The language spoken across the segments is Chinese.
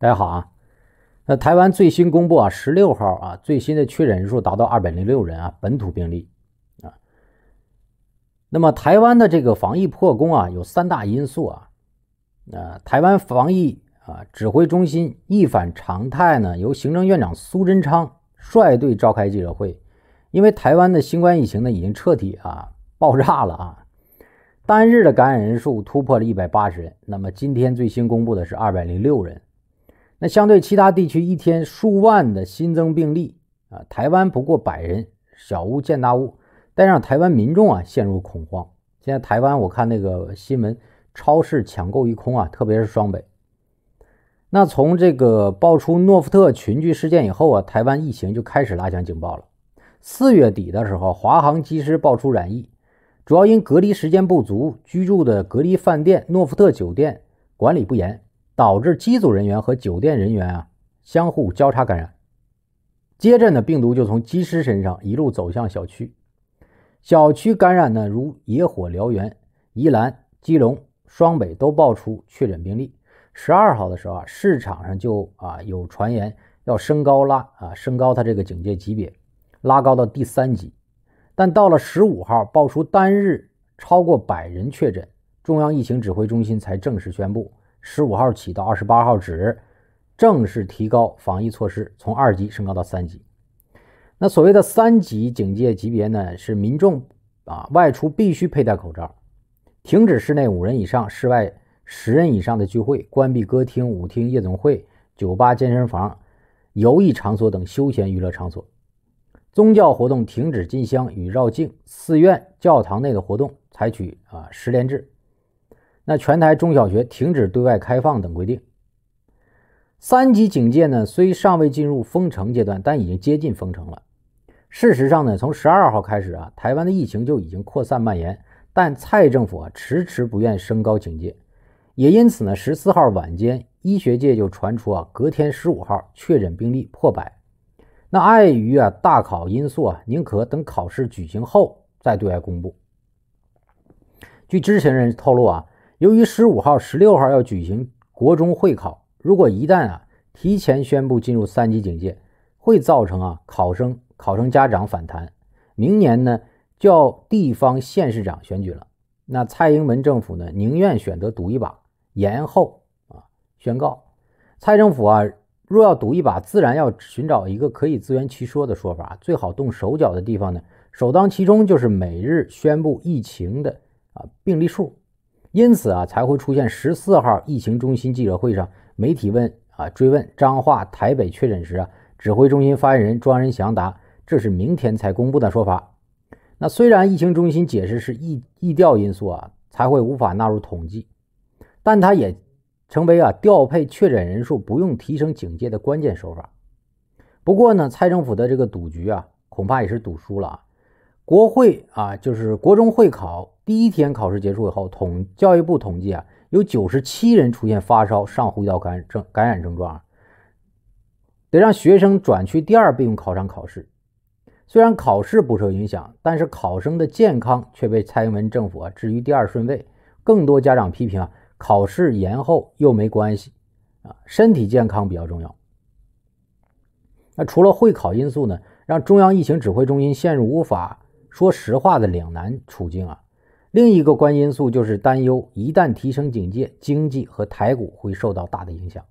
大家好啊，那台湾最新公布啊，十六号啊，最新的确诊人数达到二百零六人啊，本土病例啊。那么台湾的这个防疫破功啊，有三大因素啊。呃，台湾防疫啊指挥中心一反常态呢，由行政院长苏贞昌率队召开记者会，因为台湾的新冠疫情呢已经彻底啊爆炸了啊，单日的感染人数突破了一百八十人。那么今天最新公布的是二百零六人。那相对其他地区一天数万的新增病例啊，台湾不过百人，小巫见大巫，但让台湾民众啊陷入恐慌。现在台湾我看那个新闻，超市抢购一空啊，特别是双北。那从这个爆出诺富特群聚事件以后啊，台湾疫情就开始拉响警报了。四月底的时候，华航机师爆出染疫，主要因隔离时间不足，居住的隔离饭店诺富特酒店管理不严。导致机组人员和酒店人员啊相互交叉感染，接着呢，病毒就从机师身上一路走向小区，小区感染呢如野火燎原，宜兰、基隆、双北都爆出确诊病例。十二号的时候啊，市场上就啊有传言要升高拉啊升高它这个警戒级别，拉高到第三级。但到了十五号，爆出单日超过百人确诊，中央疫情指挥中心才正式宣布。十五号起到二十八号止，正式提高防疫措施，从二级升高到三级。那所谓的三级警戒级别呢，是民众啊外出必须佩戴口罩，停止室内五人以上、室外十人以上的聚会，关闭歌厅、舞厅、夜总会、酒吧、健身房、游艺场所等休闲娱乐场所，宗教活动停止进香与绕境，寺院、教堂内的活动采取啊十连制。那全台中小学停止对外开放等规定，三级警戒呢？虽尚未进入封城阶段，但已经接近封城了。事实上呢，从十二号开始啊，台湾的疫情就已经扩散蔓延，但蔡政府啊迟迟不愿升高警戒，也因此呢，十四号晚间医学界就传出啊，隔天十五号确诊病例破百。那碍于啊大考因素啊，宁可等考试举行后再对外公布。据知情人透露啊。由于十五号、十六号要举行国中会考，如果一旦啊提前宣布进入三级警戒，会造成啊考生、考生家长反弹。明年呢，叫地方县市长选举了，那蔡英文政府呢，宁愿选择赌一把，延后啊宣告。蔡政府啊，若要赌一把，自然要寻找一个可以自圆其说的说法，最好动手脚的地方呢，首当其冲就是每日宣布疫情的啊病例数。因此啊，才会出现十四号疫情中心记者会上，媒体问啊追问张化台北确诊时啊，指挥中心发言人庄人祥答，这是明天才公布的说法。那虽然疫情中心解释是疫疫调因素啊，才会无法纳入统计，但它也成为啊调配确诊人数不用提升警戒的关键手法。不过呢，蔡政府的这个赌局啊，恐怕也是赌输了啊。国会啊，就是国中会考。第一天考试结束以后，统教育部统计啊，有九十七人出现发烧、上呼吸道感染症感染症状啊，得让学生转去第二备用考场考试。虽然考试不受影响，但是考生的健康却被蔡英文政府啊置于第二顺位。更多家长批评啊，考试延后又没关系，啊，身体健康比较重要。那除了会考因素呢，让中央疫情指挥中心陷入无法说实话的两难处境啊。另一个关因素就是担忧，一旦提升警戒，经济和台股会受到大的影响。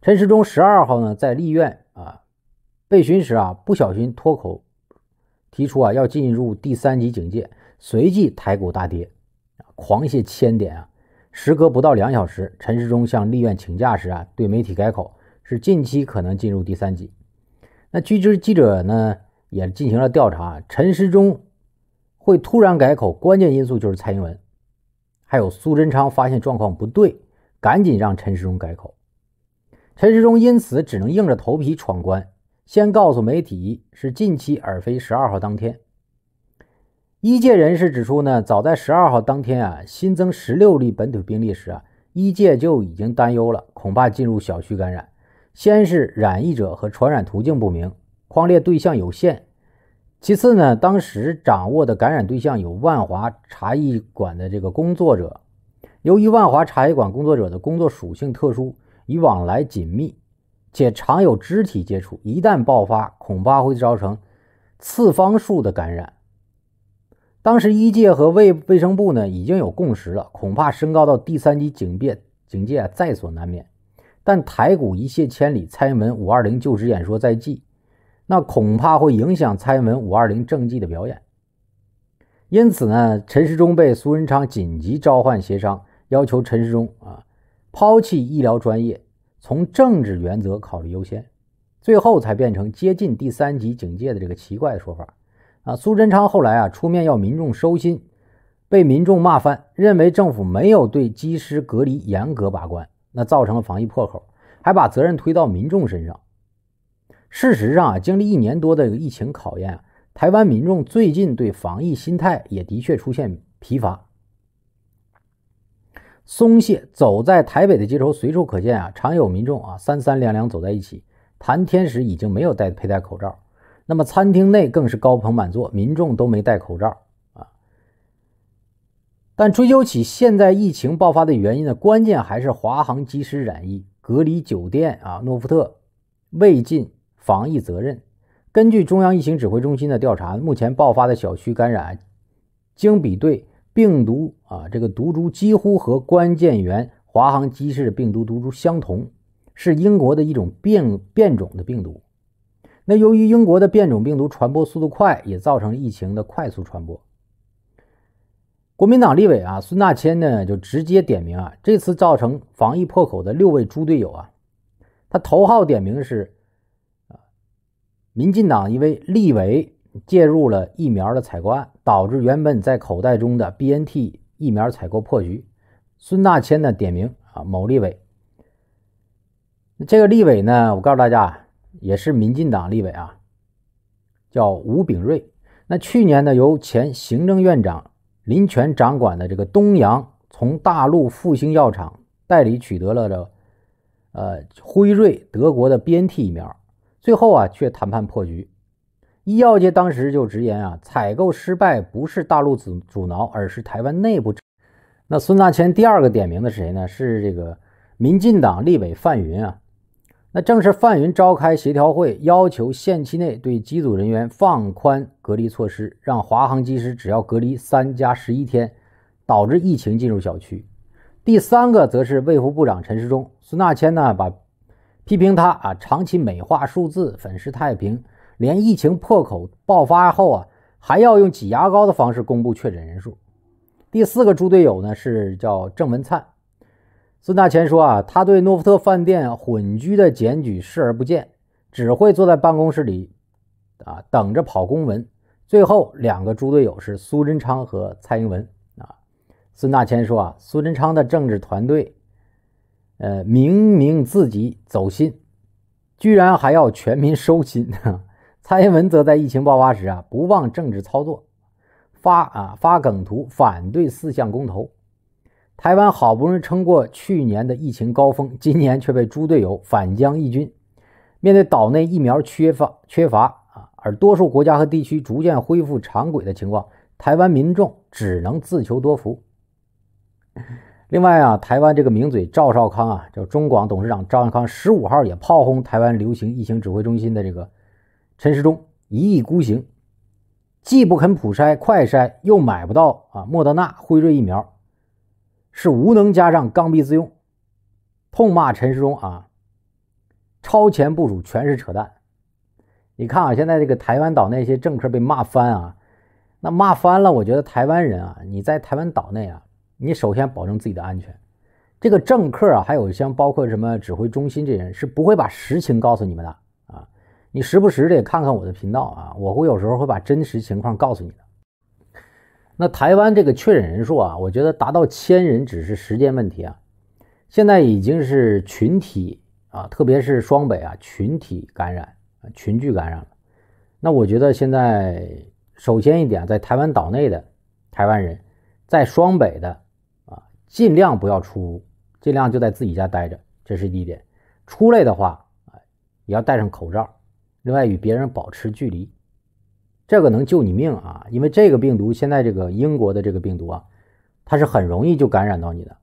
陈时中十二号呢在立院啊被询时啊，不小心脱口提出啊要进入第三级警戒，随即台股大跌，狂泻千点啊。时隔不到两小时，陈时中向立院请假时啊，对媒体改口是近期可能进入第三级。那据知记者呢也进行了调查，陈时中。会突然改口，关键因素就是蔡英文，还有苏贞昌发现状况不对，赶紧让陈时中改口。陈时中因此只能硬着头皮闯关，先告诉媒体是近期，而非十二号当天。医界人士指出呢，早在十二号当天啊，新增十六例本土病例时啊，医界就已经担忧了，恐怕进入小区感染，先是染疫者和传染途径不明，框列对象有限。其次呢，当时掌握的感染对象有万华茶艺馆的这个工作者。由于万华茶艺馆工作者的工作属性特殊，与往来紧密，且常有肢体接触，一旦爆发，恐怕会造成次方数的感染。当时医界和卫卫生部呢已经有共识了，恐怕升高到第三级警戒警戒在所难免。但台股一泻千里，蔡英文五二零就职演说在即。那恐怕会影响蔡英文五二零政绩的表演。因此呢，陈世忠被苏贞昌紧急召唤协商，要求陈世忠啊抛弃医疗专业，从政治原则考虑优先，最后才变成接近第三级警戒的这个奇怪的说法。啊，苏贞昌后来啊出面要民众收心，被民众骂翻，认为政府没有对机师隔离严格把关，那造成了防疫破口，还把责任推到民众身上。事实上啊，经历一年多的疫情考验，台湾民众最近对防疫心态也的确出现疲乏、松懈。走在台北的街头，随处可见啊，常有民众啊三三两两走在一起谈天时，已经没有戴佩戴口罩。那么餐厅内更是高朋满座，民众都没戴口罩啊。但追究起现在疫情爆发的原因呢，关键还是华航机师染疫、隔离酒店啊诺富特未尽。防疫责任。根据中央疫情指挥中心的调查，目前爆发的小区感染，经比对病毒啊，这个毒株几乎和关键源华航机士病毒毒株相同，是英国的一种变变种的病毒。那由于英国的变种病毒传播速度快，也造成疫情的快速传播。国民党立委啊，孙大千呢就直接点名啊，这次造成防疫破口的六位猪队友啊，他头号点名是。民进党一位立委介入了疫苗的采购案，导致原本在口袋中的 BNT 疫苗采购破局。孙大千呢点名啊，某立委，这个立委呢，我告诉大家也是民进党立委啊，叫吴炳瑞。那去年呢，由前行政院长林权掌管的这个东阳从大陆复兴药厂代理取得了的呃辉瑞德国的 BNT 疫苗。最后啊，却谈判破局。医药界当时就直言啊，采购失败不是大陆阻阻挠，而是台湾内部。那孙大千第二个点名的是谁呢？是这个民进党立委范云啊。那正是范云召开协调会，要求限期内对机组人员放宽隔离措施，让华航机师只要隔离三加十一天，导致疫情进入小区。第三个则是卫福部长陈时中。孙大千呢，把。批评他啊，长期美化数字、粉饰太平，连疫情破口爆发后啊，还要用挤牙膏的方式公布确诊人数。第四个猪队友呢是叫郑文灿，孙大千说啊，他对诺福特饭店混居的检举视而不见，只会坐在办公室里啊等着跑公文。最后两个猪队友是苏贞昌和蔡英文啊，孙大千说啊，苏贞昌的政治团队。呃，明明自己走心，居然还要全民收心。蔡英文则在疫情爆发时啊，不忘政治操作，发啊发梗图反对四项公投。台湾好不容易撑过去年的疫情高峰，今年却被猪队友反将一军。面对岛内疫苗缺乏缺乏啊，而多数国家和地区逐渐恢复常轨的情况，台湾民众只能自求多福。另外啊，台湾这个名嘴赵少康啊，叫中广董事长赵少康，十五号也炮轰台湾流行疫情指挥中心的这个陈时中，一意孤行，既不肯普筛快筛，又买不到啊莫德纳、辉瑞疫苗，是无能加上刚愎自用，痛骂陈时中啊，超前部署全是扯淡。你看啊，现在这个台湾岛那些政客被骂翻啊，那骂翻了，我觉得台湾人啊，你在台湾岛内啊。你首先保证自己的安全，这个政客啊，还有像包括什么指挥中心这人是不会把实情告诉你们的啊。你时不时的看看我的频道啊，我会有时候会把真实情况告诉你的。那台湾这个确诊人数啊，我觉得达到千人只是时间问题啊。现在已经是群体啊，特别是双北啊，群体感染群聚感染了。那我觉得现在首先一点，在台湾岛内的台湾人，在双北的。尽量不要出屋，尽量就在自己家待着，这是第一点。出来的话，哎，也要戴上口罩。另外，与别人保持距离，这个能救你命啊！因为这个病毒，现在这个英国的这个病毒啊，它是很容易就感染到你的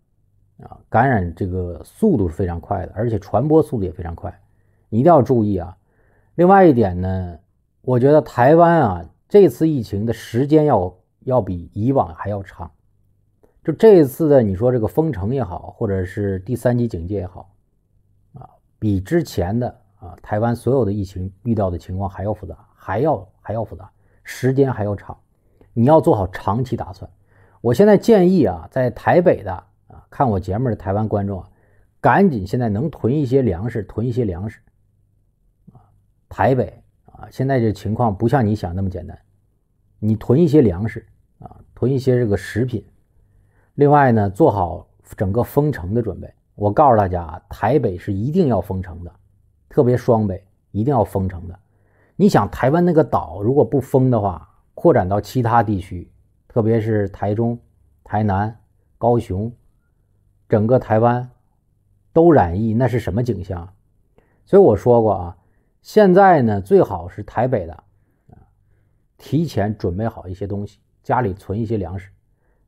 啊，感染这个速度是非常快的，而且传播速度也非常快。你一定要注意啊！另外一点呢，我觉得台湾啊，这次疫情的时间要要比以往还要长。就这一次的你说这个封城也好，或者是第三级警戒也好，啊，比之前的啊台湾所有的疫情遇到的情况还要复杂，还要还要复杂，时间还要长，你要做好长期打算。我现在建议啊，在台北的啊看我节目的台湾观众啊，赶紧现在能囤一些粮食，囤一些粮食，啊，台北啊，现在这情况不像你想那么简单，你囤一些粮食啊，囤一些这个食品。另外呢，做好整个封城的准备。我告诉大家啊，台北是一定要封城的，特别双北一定要封城的。你想，台湾那个岛如果不封的话，扩展到其他地区，特别是台中、台南、高雄，整个台湾都染疫，那是什么景象？所以我说过啊，现在呢，最好是台北的啊，提前准备好一些东西，家里存一些粮食。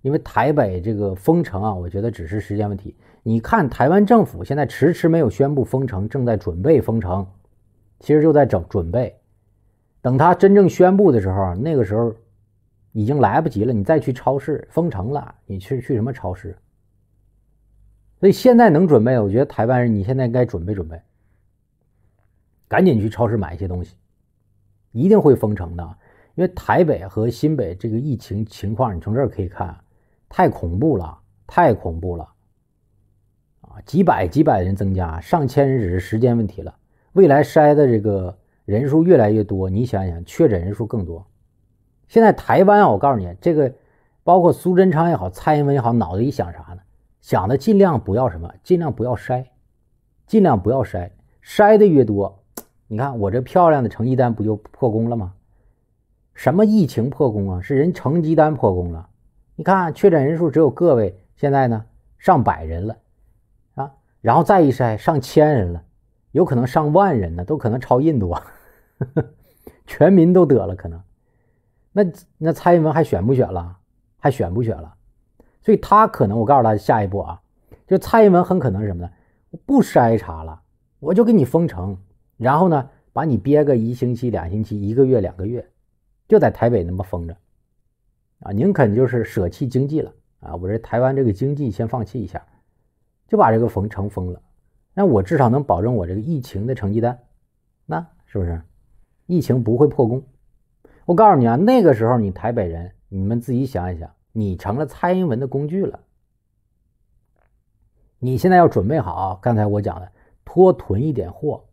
因为台北这个封城啊，我觉得只是时间问题。你看，台湾政府现在迟迟没有宣布封城，正在准备封城，其实就在整准备。等他真正宣布的时候，那个时候已经来不及了。你再去超市封城了，你去去什么超市？所以现在能准备，我觉得台湾人你现在该准备准备，赶紧去超市买一些东西。一定会封城的，因为台北和新北这个疫情情况，你从这儿可以看。太恐怖了，太恐怖了，啊！几百几百人增加，上千人只是时间问题了。未来筛的这个人数越来越多，你想想，确诊人数更多。现在台湾我告诉你，这个包括苏贞昌也好，蔡英文也好，脑子里想啥呢？想的尽量不要什么，尽量不要筛，尽量不要筛，筛的越多，你看我这漂亮的成绩单不就破功了吗？什么疫情破功啊？是人成绩单破功了。你看，确诊人数只有个位，现在呢上百人了，啊，然后再一筛，上千人了，有可能上万人呢，都可能超印度，啊，全民都得了可能。那那蔡英文还选不选了？还选不选了？所以他可能，我告诉大家，下一步啊，就蔡英文很可能是什么呢？不筛查了，我就给你封城，然后呢，把你憋个一星期、两星期、一个月、两个月，就在台北那么封着。啊，宁肯就是舍弃经济了啊！我这台湾这个经济先放弃一下，就把这个封城封了，那我至少能保证我这个疫情的成绩单，那是不是？疫情不会破功。我告诉你啊，那个时候你台北人，你们自己想一想，你成了蔡英文的工具了。你现在要准备好，刚才我讲的，多囤一点货。